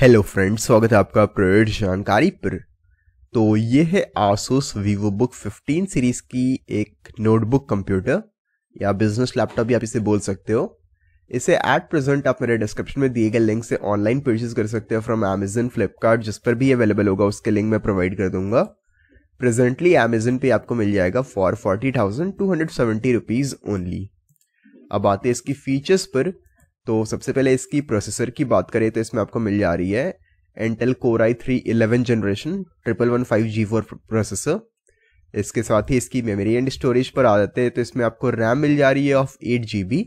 hello friends स्वागत है आपका प्रेड जानकारी पर तो ये है आसूस वीवो बुक 15 सीरीज की एक नोटबुक कंप्यूटर या बिजनेस लैपटॉप भी आप इसे बोल सकते हो इसे एट प्रेजेंट आप मेरे डिस्क्रिप्शन में दिए गए लिंक से ऑनलाइन परचेज कर सकते हो फ्रॉम अमेजन फ्लिपकार्ट जिस पर भी अवेलेबल होगा उसके लिंक मैं प्रोवाइड कर दूंगा प्रेजेंटली अमेजन पे आपको मिल जाएगा for forty thousand two hundred seventy rupees only अब आते इसकी फीचर्स पर तो सबसे पहले इसकी प्रोसेसर की बात करें तो इसमें आपको मिल जा रही है Intel core I three eleven generation triple one five G four processor इसके साथ ही इसकी मेमोरी एंड स्टोरेज पर आ जाते हैं तो इसमें आपको रैम मिल जा रही है of eight G B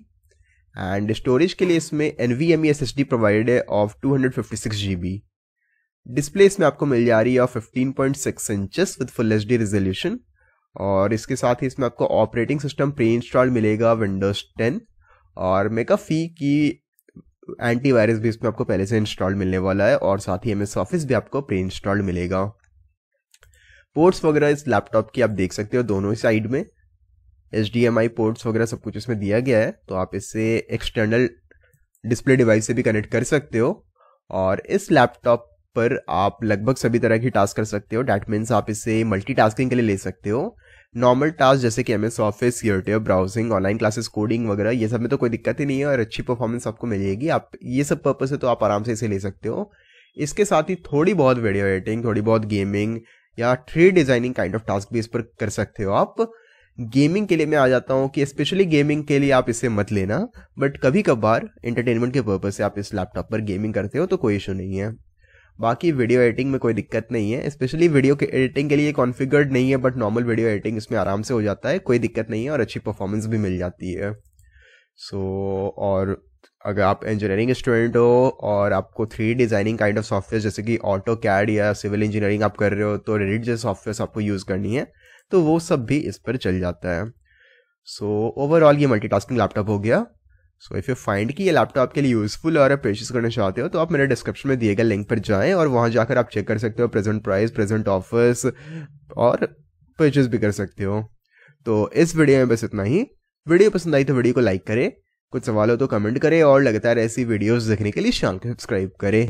and storage के लिए इसमें N V M E S S D provided है of two hundred fifty six G B display इसमें आपको मिल जा रही है of fifteen point six inches with full H D resolution और इसके साथ ही इसमें आपको ऑपरेटिंग सिस्टम प्री इंस्टॉल मिलेगा विंडोज टेन और मेकअप फी की एंटीवायरस भी इसमें आपको पहले से इंस्टॉल मिलने वाला है और साथ ही एम एस ऑफिस भी आपको प्री इंस्टॉल मिलेगा पोर्ट्स वगैरह इस लैपटॉप की आप देख सकते हो दोनों साइड में H D M I ports वगैरह सब कुछ इसमें दिया गया है तो आप इससे एक्सटर्नल डिस्प्ले डिवाइस से भी कनेक्ट कर सकते हो और इस लैपटॉप पर आप लगभग सभी तरह की टास्क कर सकते हो डैट मीन्स आप इसे मल्टीटास्किंग के लिए ले सकते हो नॉर्मल टास्क जैसे कि M S office YouTube browsing online classes coding वगैरह ये सब में तो कोई दिक्कत ही नहीं है और अच्छी परफॉर्मेंस आपको मिलेगी आप ये सब पर्पज से तो आप आराम से इसे ले सकते हो इसके साथ ही थोड़ी बहुत वीडियो एडिटिंग थोड़ी बहुत गेमिंग या three designing kind of task भी इस पर कर सकते हो आप गेमिंग के लिए मैं आ जाता हूँ कि स्पेशली गेमिंग के लिए आप इसे मत लेना बट कभी कभार एंटरटेनमेंट के पर्पज से आप इस लैपटॉप पर गेमिंग करते हो तो कोई इशू नहीं है बाकी वीडियो एडिटिंग में कोई दिक्कत नहीं है स्पेशली वीडियो के एडिटिंग के लिए कॉन्फ़िगर्ड नहीं है बट नॉर्मल वीडियो एडिटिंग इसमें आराम से हो जाता है कोई दिक्कत नहीं है और अच्छी परफॉर्मेंस भी मिल जाती है सो so, और अगर आप इंजीनियरिंग स्टूडेंट हो और आपको three designing kind of software जैसे कि ऑटो कैड या सिविल इंजीनियरिंग आप कर रहे हो तो रेडिट जैसे सॉफ्टवेयर आपको यूज़ करनी है तो वो सब भी इस पर चल जाता है सो so, ओवरऑल ये मल्टीटास्किंग लैपटॉप हो गया सो इफ़ यू फाइंड कि ये लैपटॉप के लिए यूज़फुल और आप करना चाहते हो तो आप मेरे डिस्क्रिप्शन में दिए गए लिंक पर जाएं और वहां जाकर आप चेक कर सकते हो प्रेजेंट प्राइस प्रेजेंट ऑफर्स और परचेज भी कर सकते हो तो इस वीडियो में बस इतना ही वीडियो पसंद आई तो वीडियो को लाइक करें कुछ सवाल हो तो कमेंट करें और लगातार ऐसी वीडियोस देखने के लिए शाम को सब्सक्राइब करें